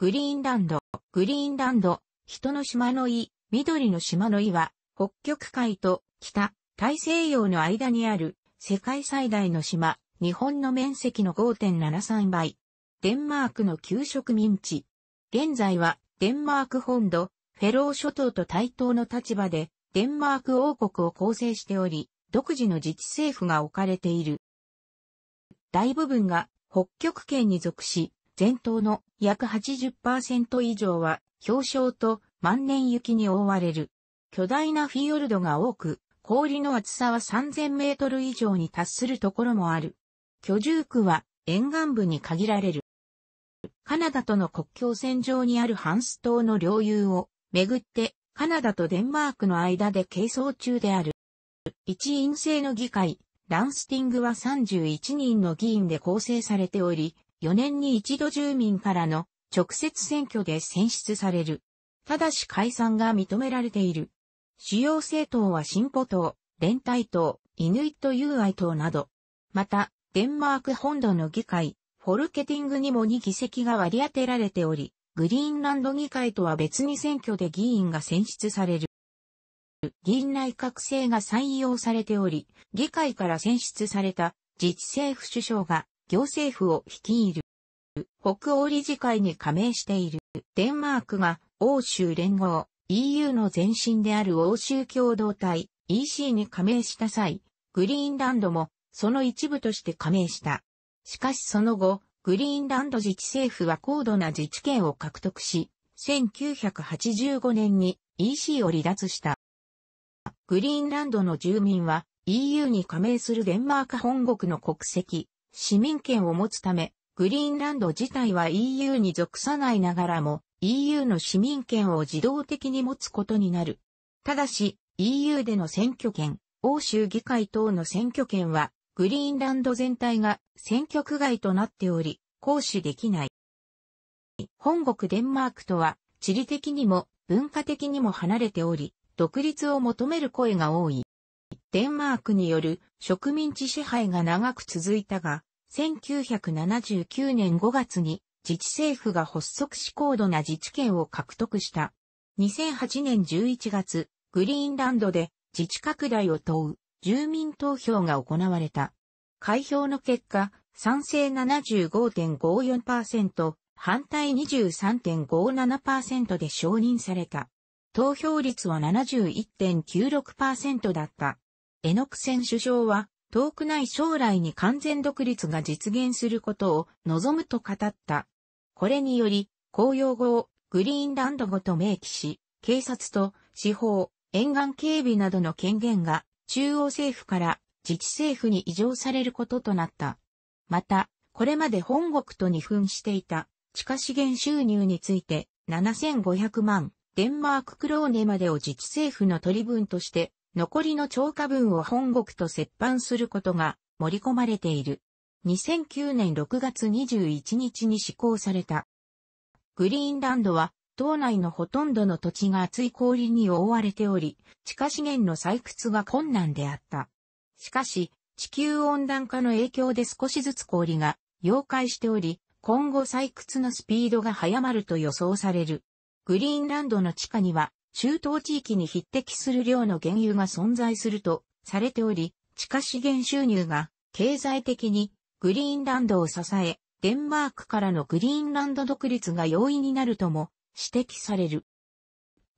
グリーンランド、グリーンランド、人の島の井、緑の島の井は、北極海と北、大西洋の間にある、世界最大の島、日本の面積の5.73倍。デンマークの給食民地。現在は、デンマーク本土、フェロー諸島と対等の立場で、デンマーク王国を構成しており、独自の自治政府が置かれている。大部分が北極圏に属し、全島の約80%以上は氷床と万年雪に覆われる。巨大なフィヨルドが多く、氷の厚さは3000メートル以上に達するところもある。居住区は沿岸部に限られる。カナダとの国境線上にあるハンス島の領有をめぐってカナダとデンマークの間で係争中である。一院制の議会、ランスティングは31人の議員で構成されており、4年に一度住民からの直接選挙で選出される。ただし解散が認められている。主要政党は進歩党、連帯党、イヌイット友愛党など。また、デンマーク本土の議会、フォルケティングにも2議席が割り当てられており、グリーンランド議会とは別に選挙で議員が選出される。議員内閣制が採用されており、議会から選出された自治政府首相が行政府を率いる。北欧理事会に加盟している。デンマークが欧州連合 EU の前身である欧州共同体 EC に加盟した際、グリーンランドもその一部として加盟した。しかしその後、グリーンランド自治政府は高度な自治権を獲得し、1985年に EC を離脱した。グリーンランドの住民は EU に加盟するデンマーク本国の国籍、市民権を持つため、グリーンランド自体は EU に属さないながらも EU の市民権を自動的に持つことになる。ただし EU での選挙権、欧州議会等の選挙権はグリーンランド全体が選挙区外となっており、行使できない。本国デンマークとは地理的にも文化的にも離れており、独立を求める声が多い。デンマークによる植民地支配が長く続いたが、1979年5月に自治政府が発足し高度な自治権を獲得した。2008年11月、グリーンランドで自治拡大を問う住民投票が行われた。開票の結果、賛成75.54%、反対23.57%で承認された。投票率は71.96%だった。エノクセン首相は、遠くない将来に完全独立が実現することを望むと語った。これにより、公用語をグリーンランド語と明記し、警察と司法、沿岸警備などの権限が中央政府から自治政府に移譲されることとなった。また、これまで本国と二分していた地下資源収入について7500万デンマーククローネまでを自治政府の取り分として、残りの超過分を本国と折半することが盛り込まれている。2009年6月21日に施行された。グリーンランドは、島内のほとんどの土地が厚い氷に覆われており、地下資源の採掘が困難であった。しかし、地球温暖化の影響で少しずつ氷が溶解しており、今後採掘のスピードが早まると予想される。グリーンランドの地下には、中東地域に匹敵する量の原油が存在するとされており、地下資源収入が経済的にグリーンランドを支え、デンマークからのグリーンランド独立が容易になるとも指摘される。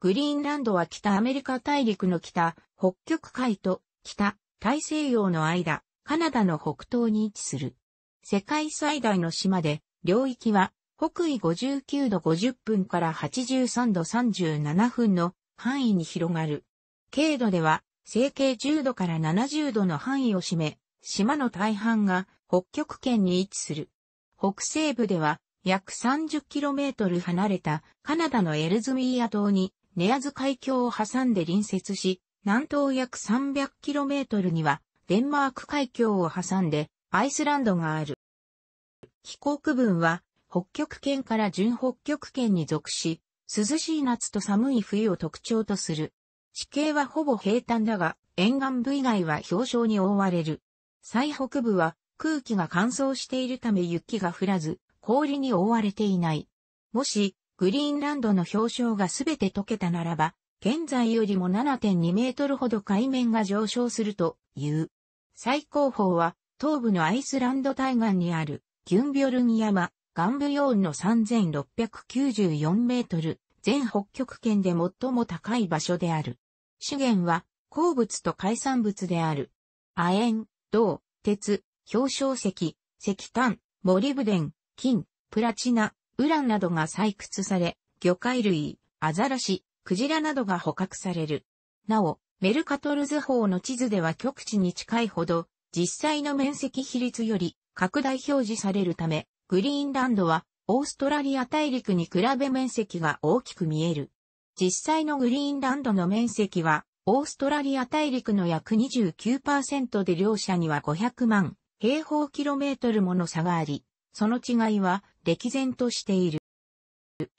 グリーンランドは北アメリカ大陸の北、北極海と北大西洋の間、カナダの北東に位置する。世界最大の島で、領域は北緯59度50分から83度37分の範囲に広がる。経度では、整形10度から70度の範囲を占め、島の大半が北極圏に位置する。北西部では、約 30km 離れたカナダのエルズミーヤ島にネアズ海峡を挟んで隣接し、南東約 300km にはデンマーク海峡を挟んでアイスランドがある。飛行区分は北極圏から準北極圏に属し、涼しい夏と寒い冬を特徴とする。地形はほぼ平坦だが、沿岸部以外は氷床に覆われる。最北部は空気が乾燥しているため雪が降らず、氷に覆われていない。もし、グリーンランドの氷床がすべて溶けたならば、現在よりも7.2メートルほど海面が上昇するという。最高峰は東部のアイスランド対岸にあるギュンビョルン山ガンブヨーンの3694メートル、全北極圏で最も高い場所である。資源は、鉱物と海産物である。亜鉛、銅、鉄、氷床石、石炭、モリブデン、金、プラチナ、ウランなどが採掘され、魚介類、アザラシ、クジラなどが捕獲される。なお、メルカトル図法の地図では極地に近いほど、実際の面積比率より拡大表示されるため、グリーンランドはオーストラリア大陸に比べ面積が大きく見える。実際のグリーンランドの面積はオーストラリア大陸の約29%で両者には500万平方キロメートルもの差があり、その違いは歴然としている。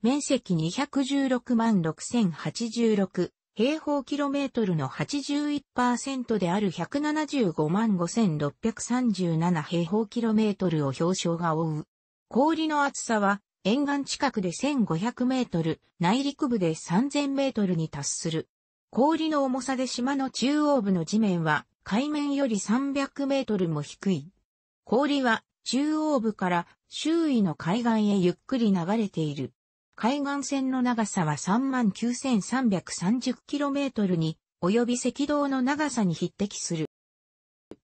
面積216万6086平方キロメートルの81%である175万5637平方キロメートルを表彰が覆う。氷の厚さは沿岸近くで1500メートル、内陸部で3000メートルに達する。氷の重さで島の中央部の地面は海面より300メートルも低い。氷は中央部から周囲の海岸へゆっくり流れている。海岸線の長さは 39,330km に及び赤道の長さに匹敵する。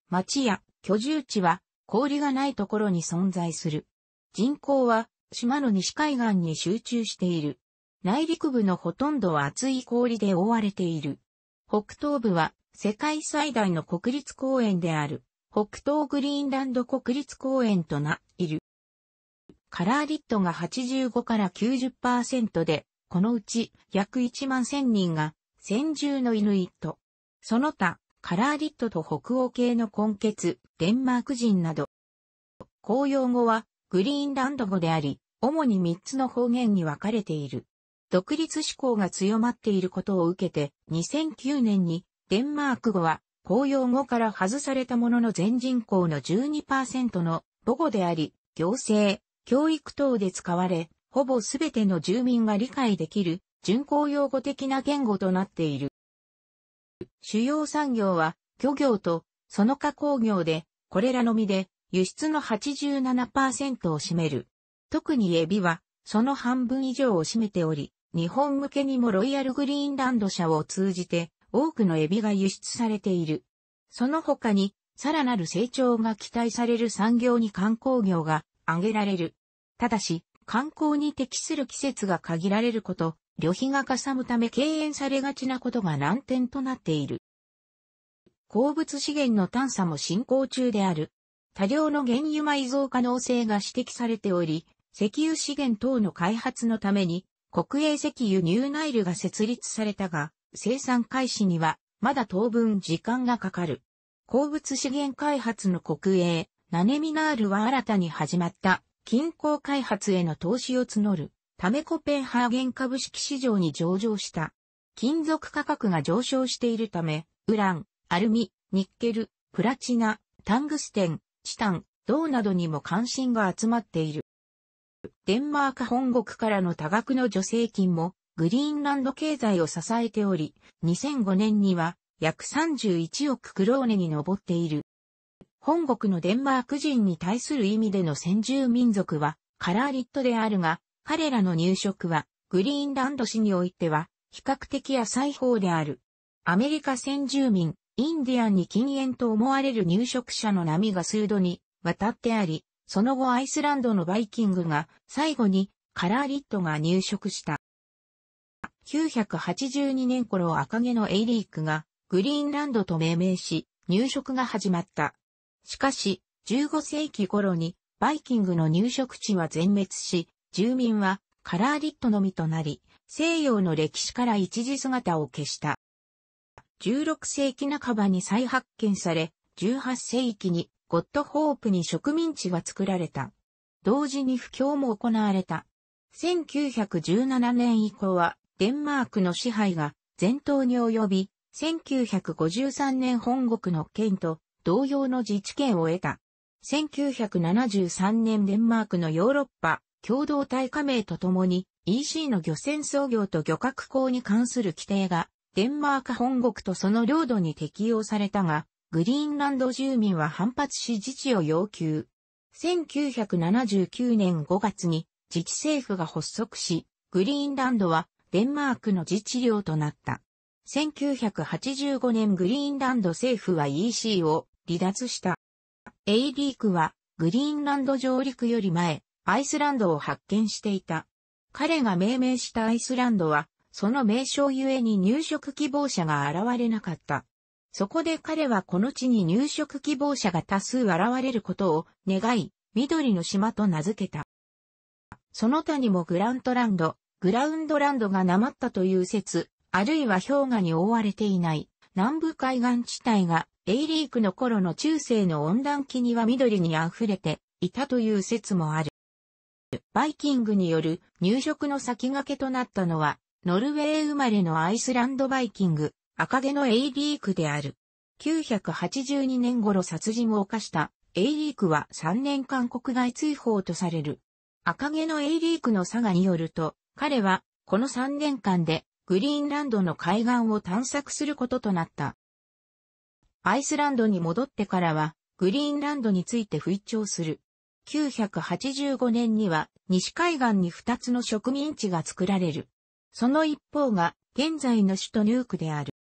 町や居住地は氷がないところに存在する。人口は島の西海岸に集中している。内陸部のほとんどは厚い氷で覆われている。北東部は世界最大の国立公園である北東グリーンランド国立公園とな、いる。カラーリットが85から90%で、このうち約1万1000人が先住のイヌイット。その他、カラーリットと北欧系の根血、デンマーク人など。公用語はグリーンランド語であり、主に3つの方言に分かれている。独立志向が強まっていることを受けて、2009年にデンマーク語は公用語から外されたものの全人口の12%の母語であり、行政、教育等で使われ、ほぼすべての住民が理解できる、準公用語的な言語となっている。主要産業は、漁業と、その他工業で、これらのみで、輸出の87%を占める。特にエビは、その半分以上を占めており、日本向けにもロイヤルグリーンランド社を通じて多くのエビが輸出されている。その他に、さらなる成長が期待される産業に観光業が挙げられる。ただし、観光に適する季節が限られること、旅費がかさむため敬遠されがちなことが難点となっている。鉱物資源の探査も進行中である。多量の原油埋蔵可能性が指摘されており、石油資源等の開発のために、国営石油ニューナイルが設立されたが、生産開始には、まだ当分時間がかかる。鉱物資源開発の国営、ナネミナールは新たに始まった、均衡開発への投資を募る、タメコペンハーゲン株式市場に上場した。金属価格が上昇しているため、ウラン、アルミ、ニッケル、プラチナ、タングステン、チタン、銅などにも関心が集まっている。デンマーク本国からの多額の助成金もグリーンランド経済を支えており、2005年には約31億クローネに上っている。本国のデンマーク人に対する意味での先住民族はカラーリットであるが、彼らの入植はグリーンランド市においては比較的浅い方である。アメリカ先住民インディアンに禁煙と思われる入植者の波が数度に渡ってあり、その後アイスランドのバイキングが最後にカラーリットが入植した。982年頃赤毛のエイリークがグリーンランドと命名し入植が始まった。しかし15世紀頃にバイキングの入植地は全滅し、住民はカラーリットのみとなり、西洋の歴史から一時姿を消した。16世紀半ばに再発見され、18世紀にゴッドホープに植民地が作られた。同時に布教も行われた。1917年以降はデンマークの支配が全島に及び、1953年本国の県と同様の自治権を得た。1973年デンマークのヨーロッパ共同体加盟とともに EC の漁船操業と漁獲港に関する規定がデンマーク本国とその領土に適用されたが、グリーンランド住民は反発し自治を要求。1979年5月に自治政府が発足し、グリーンランドはデンマークの自治領となった。1985年グリーンランド政府は EC を離脱した。エイリークはグリーンランド上陸より前、アイスランドを発見していた。彼が命名したアイスランドはその名称ゆえに入植希望者が現れなかった。そこで彼はこの地に入植希望者が多数現れることを願い、緑の島と名付けた。その他にもグラントランド、グラウンドランドがなまったという説、あるいは氷河に覆われていない南部海岸地帯がエイリークの頃の中世の温暖期には緑に溢れていたという説もある。バイキングによる入植の先駆けとなったのはノルウェー生まれのアイスランドバイキング、赤毛のエイリークである。982年頃殺人を犯したエイリークは3年間国外追放とされる。赤毛のエイリークの佐賀によると、彼はこの3年間でグリーンランドの海岸を探索することとなった。アイスランドに戻ってからは、グリーンランドについて吹聴する。985年には西海岸に2つの植民地が作られる。その一方が現在の首都ニュークである。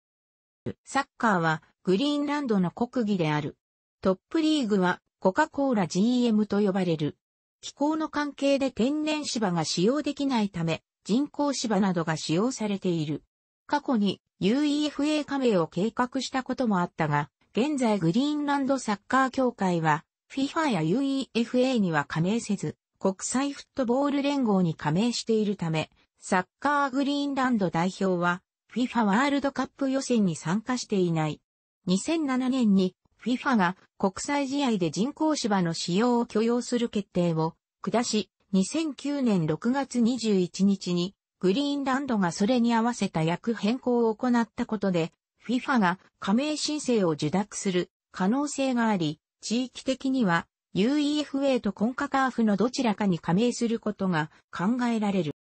サッカーはグリーンランドの国技である。トップリーグはコカ・コーラ GM と呼ばれる。気候の関係で天然芝が使用できないため、人工芝などが使用されている。過去に UEFA 加盟を計画したこともあったが、現在グリーンランドサッカー協会は FIFA や UEFA には加盟せず、国際フットボール連合に加盟しているため、サッカーグリーンランド代表は FIFA ワールドカップ予選に参加していない。2007年に FIFA が国際試合で人工芝の使用を許容する決定を下し、2009年6月21日にグリーンランドがそれに合わせた役変更を行ったことで、FIFA が加盟申請を受諾する可能性があり、地域的には UEFA とコンカカーフのどちらかに加盟することが考えられる。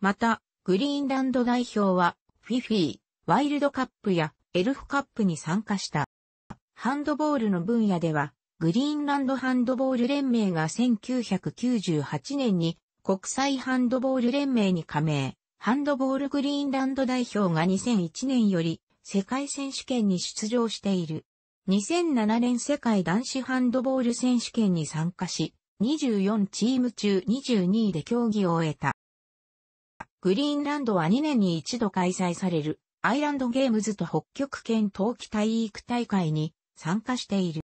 また、グリーンランド代表は、フィフィー、ワイルドカップやエルフカップに参加した。ハンドボールの分野では、グリーンランドハンドボール連盟が1998年に国際ハンドボール連盟に加盟、ハンドボールグリーンランド代表が2001年より世界選手権に出場している。2007年世界男子ハンドボール選手権に参加し、24チーム中22位で競技を終えた。グリーンランドは2年に一度開催されるアイランドゲームズと北極圏冬季体育大会に参加している。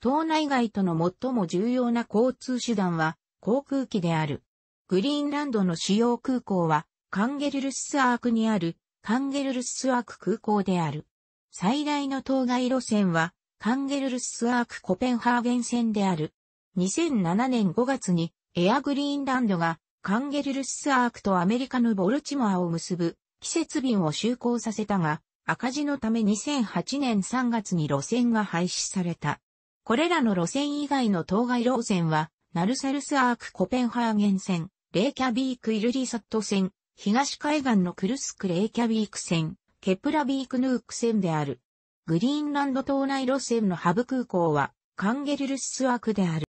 島内外との最も重要な交通手段は航空機である。グリーンランドの主要空港はカンゲルルスアークにあるカンゲルルスアーク空港である。最大の当該路線はカンゲルルスアークコペンハーゲン線である。2007年5月にエアグリーンランドがカンゲルルスアークとアメリカのボルチモアを結ぶ季節便を就航させたが、赤字のため2008年3月に路線が廃止された。これらの路線以外の当該路線は、ナルサルスアークコペンハーゲン線、レイキャビークイルリサット線、東海岸のクルスクレイキャビーク線、ケプラビークヌーク線である。グリーンランド島内路線のハブ空港は、カンゲルルスアークである。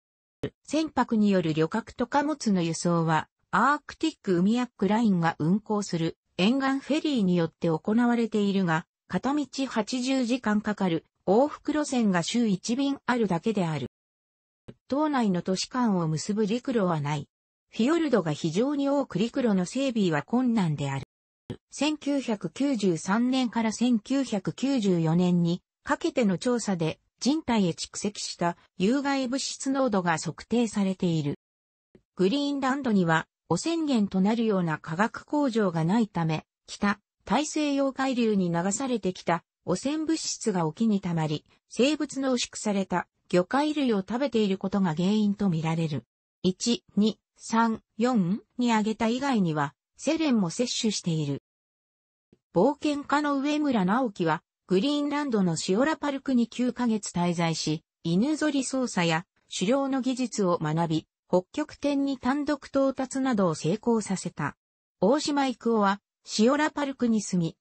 船舶による旅客と貨物の輸送は、アークティック海ヤックラインが運航する沿岸フェリーによって行われているが、片道80時間かかる往復路線が週1便あるだけである。島内の都市間を結ぶ陸路はない。フィヨルドが非常に多く陸路の整備は困難である。1993年から1994年にかけての調査で人体へ蓄積した有害物質濃度が測定されている。グリーンランドには汚染源となるような化学工場がないため、北、大西洋海流に流されてきた汚染物質が沖に溜まり、生物濃縮された魚介類を食べていることが原因とみられる。1、2、3、4に挙げた以外には、セレンも摂取している。冒険家の上村直樹は、グリーンランドのシオラパルクに9ヶ月滞在し、犬ぞり操作や狩猟の技術を学び、北極点に単独到達などを成功させた。大島育夫は、シオラパルクに住み、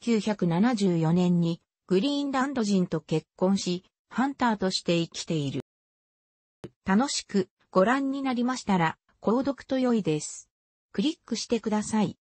1974年にグリーンランド人と結婚し、ハンターとして生きている。楽しくご覧になりましたら、購読と良いです。クリックしてください。